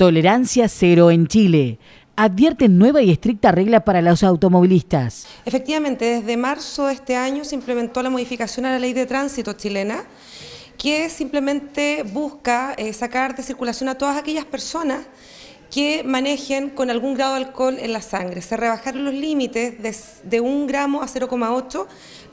Tolerancia cero en Chile. Advierten nueva y estricta regla para los automovilistas. Efectivamente, desde marzo de este año se implementó la modificación a la ley de tránsito chilena que simplemente busca eh, sacar de circulación a todas aquellas personas que manejen con algún grado de alcohol en la sangre. Se rebajaron los límites de, un 1 gramo a 0,8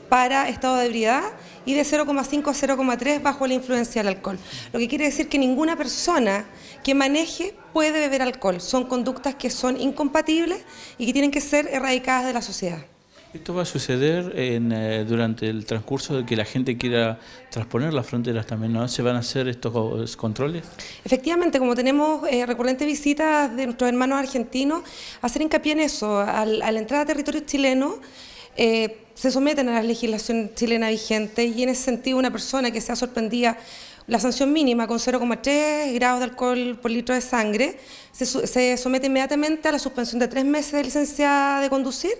para estado de ebriedad y de 0,5 a 0,3 bajo la influencia del alcohol. Lo que quiere decir que ninguna persona que maneje puede beber alcohol. Son conductas que son incompatibles y que tienen que ser erradicadas de la sociedad. Esto va a suceder eh, durante el transcurso de que la gente quiera transponer las fronteras también, ¿no? ¿Se van a hacer estos controles? Efectivamente, como tenemos eh, recurrentes visitas de nuestros hermanos argentinos, hacer hincapié en eso, al, a la a territorio chileno, eh, se someten a la legislación chilena vigente y en ese sentido una persona que sea sorprendida la sanción mínima con 0,3 grados de alcohol por litro de sangre se, somete inmediatamente a la suspensión de tres meses de licencia de conducir,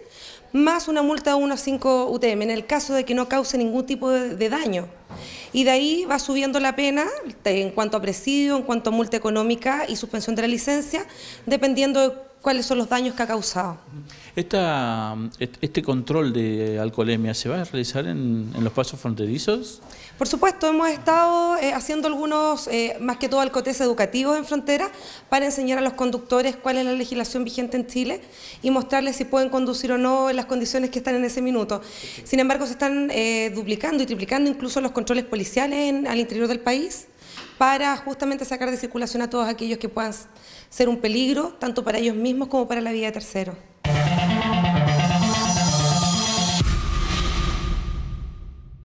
más una multa de 1 a 5 UTM, en el caso de que no cause ningún tipo de daño. Y de ahí va subiendo la pena en cuanto a presidio, en cuanto a multa económica y suspensión de la licencia, dependiendo de cuáles son los daños que ha causado. ¿Este control de alcoholemia se va a realizar en, los pasos fronterizos? Por supuesto, hemos estado eh, haciendo algunos, eh, más que todo, alcotes educativos en frontera para enseñar a los conductores cuál es la legislación vigente en Chile y mostrarles si pueden conducir o no en las condiciones que están en ese minuto. Sin embargo, se están eh, duplicando y triplicando incluso los controles policiales en, al interior del país para justamente sacar de circulación a todos aquellos que puedan ser un peligro, tanto para ellos mismos como para la vida de terceros.